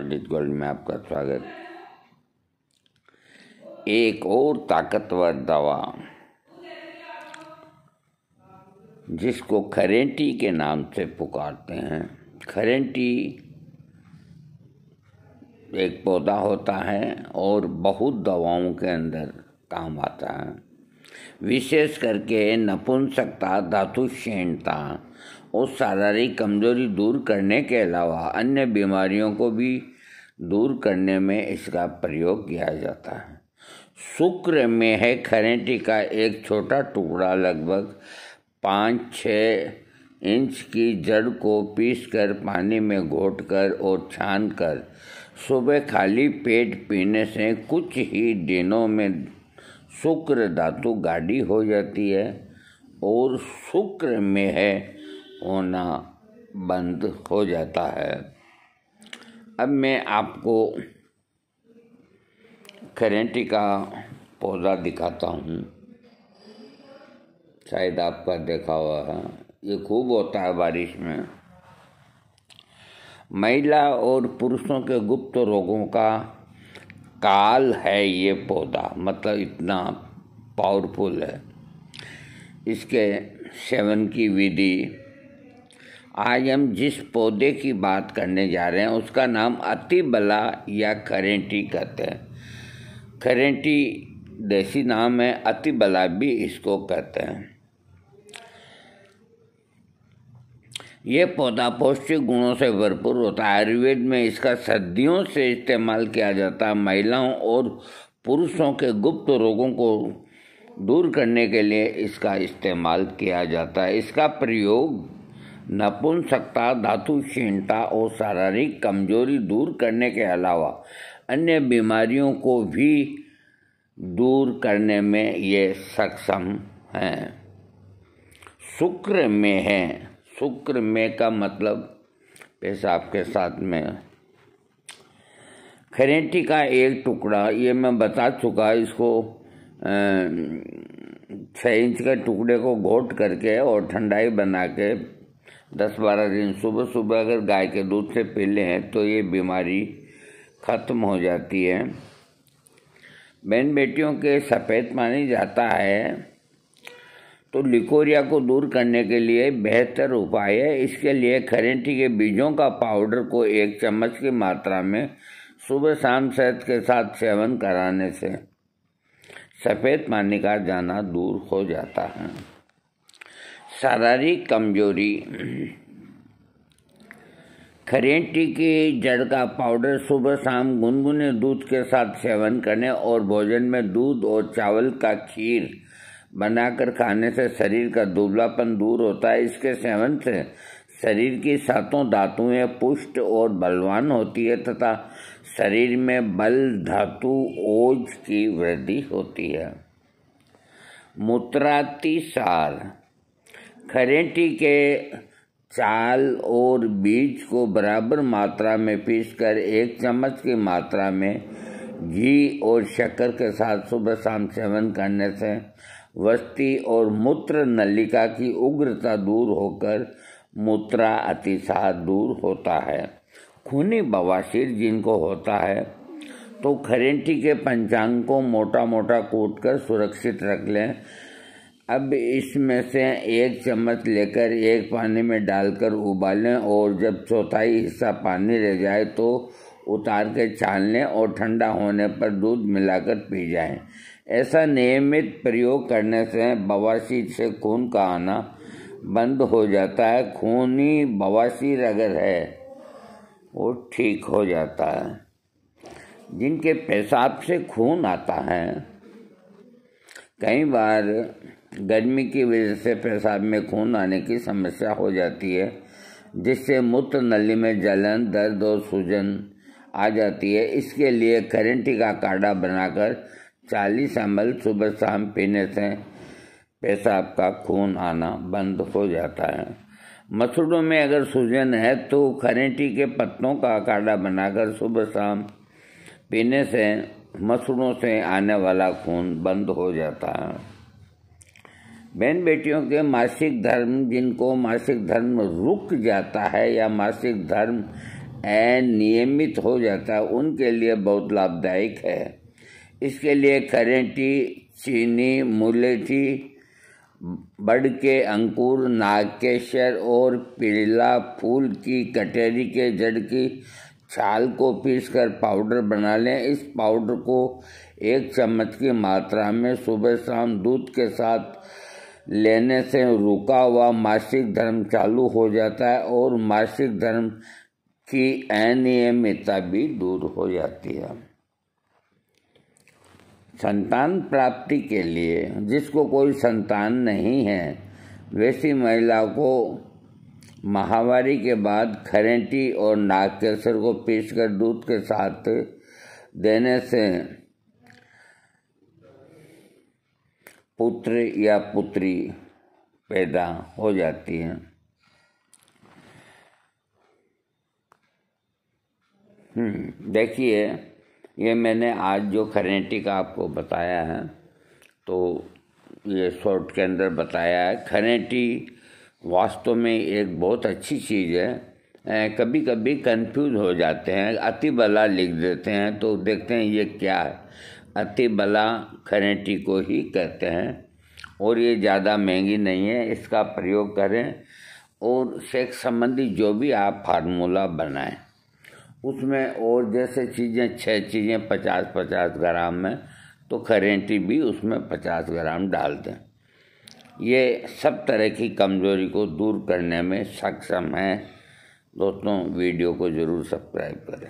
पंडित gold में आपका स्वागत एक और ताकतवर दवा जिसको खरेंटी के नाम से पुकारते हैं खरेंटी एक पौधा होता है और बहुत दवाओं के अंदर काम आता है विशेष करके नपुंसकता धातुक्षीणता और शारीरिक कमजोरी दूर करने के अलावा अन्य बीमारियों को भी दूर करने में इसका प्रयोग किया जाता है शुक्र में है खरेटी का एक छोटा टुकड़ा लगभग पाँच छः इंच की जड़ को पीसकर पानी में घोटकर और छानकर सुबह खाली पेट पीने से कुछ ही दिनों में शुक्र धातु गाढ़ी हो जाती है और शुक्र में है होना बंद हो जाता है अब मैं आपको करेंटी का पौधा दिखाता हूँ शायद आपका देखा हुआ है ये खूब होता है बारिश में महिला और पुरुषों के गुप्त रोगों का काल है ये पौधा मतलब इतना पावरफुल है इसके सेवन की विधि आज हम जिस पौधे की बात करने जा रहे हैं उसका नाम अति बला या करेंटी कहते हैं करेंटी देसी नाम है अति बला भी इसको कहते हैं ये पौधा पौष्टिक गुणों से भरपूर होता है आयुर्वेद में इसका सदियों से इस्तेमाल किया जाता है महिलाओं और पुरुषों के गुप्त रोगों को दूर करने के लिए इसका इस्तेमाल किया जाता है इसका प्रयोग नपुंसकता क्षीणता और शारीरिक कमजोरी दूर करने के अलावा अन्य बीमारियों को भी दूर करने में ये सक्षम हैं शुक्र में है शुक्र में का मतलब पेशाब के साथ में खरेटी का एक टुकड़ा ये मैं बता चुका इसको छः इंच के टुकड़े को घोट करके और ठंडाई बना के दस बारह दिन सुबह सुबह अगर गाय के दूध से पी लें तो ये बीमारी ख़त्म हो जाती है बहन बेटियों के सफ़ेद पानी जाता है तो लिकोरिया को दूर करने के लिए बेहतर उपाय है इसके लिए खरेंटी के बीजों का पाउडर को एक चम्मच की मात्रा में सुबह शाम शहद के साथ सेवन कराने से सफ़ेद पानी का जाना दूर हो जाता है शारीरिक कमजोरी खरेंटी की जड़ का पाउडर सुबह शाम गुनगुने दूध के साथ सेवन करने और भोजन में दूध और चावल का खीर बनाकर खाने से शरीर का दुबलापन दूर होता है इसके सेवन से शरीर की सातों धातुएं पुष्ट और बलवान होती है तथा शरीर में बल धातु ओज की वृद्धि होती है सार खरेटी के चाल और बीज को बराबर मात्रा में पीसकर एक चम्मच की मात्रा में घी और शक्कर के साथ सुबह शाम सेवन करने से वस्ती और मूत्र नलिका की उग्रता दूर होकर मूत्रा अतिसार दूर होता है खूनी बवासीर जिनको होता है तो खरेंटी के पंचांग को मोटा मोटा कूट कर सुरक्षित रख लें अब इसमें से एक चम्मच लेकर एक पानी में डालकर उबालें और जब चौथाई हिस्सा पानी रह जाए तो उतार के छालने और ठंडा होने पर दूध मिलाकर पी जाएं। ऐसा नियमित प्रयोग करने से बवासीर से खून का आना बंद हो जाता है खूनी बवासीर अगर है वो ठीक हो जाता है जिनके पेशाब से खून आता है कई बार गर्मी की वजह से पेशाब में खून आने की समस्या हो जाती है जिससे मूत्र नली में जलन दर्द और सूजन आ जाती है इसके लिए करेंटी का काढ़ा बनाकर चालीस एम सुबह शाम पीने से पेशाब का खून आना बंद हो जाता है मसड़ों में अगर सूजन है तो करेंटी के पत्तों का काढ़ा बनाकर सुबह शाम पीने से मसड़ों से आने वाला खून बंद हो जाता है बहन बेटियों के मासिक धर्म जिनको मासिक धर्म रुक जाता है या मासिक धर्म नियमित हो जाता है उनके लिए बहुत लाभदायक है इसके लिए करेंटी चीनी मुलेठी बड़ के अंकुर नागकेशर और पीला फूल की कटेरी के जड़ की छाल को पीसकर पाउडर बना लें इस पाउडर को एक चम्मच की मात्रा में सुबह शाम दूध के साथ लेने से रुका हुआ मासिक धर्म चालू हो जाता है और मासिक धर्म की अनियमितता भी दूर हो जाती है संतान प्राप्ति के लिए जिसको कोई संतान नहीं है वैसी महिला को महावारी के बाद खरेंटी और नाग केसर को पीस कर दूध के साथ देने से पुत्र या पुत्री पैदा हो जाती हैं हम्म, देखिए ये मैंने आज जो का आपको बताया है तो ये शॉर्ट के अंदर बताया है खरेंटी वास्तव में एक बहुत अच्छी चीज़ है कभी कभी कंफ्यूज हो जाते हैं अति बला लिख देते हैं तो देखते हैं ये क्या है अति बला खरेंटी को ही कहते हैं और ये ज़्यादा महंगी नहीं है इसका प्रयोग करें और सेक्स संबंधी जो भी आप फार्मूला बनाएं उसमें और जैसे चीज़ें छः चीज़ें पचास पचास ग्राम में तो करेंटी भी उसमें पचास ग्राम डाल दें ये सब तरह की कमज़ोरी को दूर करने में सक्षम है दोस्तों वीडियो को ज़रूर सब्सक्राइब करें